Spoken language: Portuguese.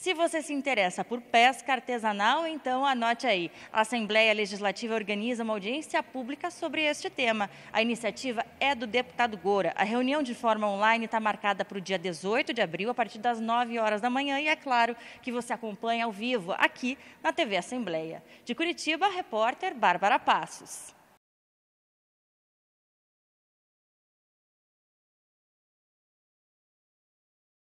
Se você se interessa por pesca artesanal, então anote aí. A Assembleia Legislativa organiza uma audiência pública sobre este tema. A iniciativa é do deputado Gora. A reunião de forma online está marcada para o dia 18 de abril, a partir das 9 horas da manhã, e é claro que você acompanha ao vivo aqui na TV Assembleia. De Curitiba, repórter Bárbara Passos.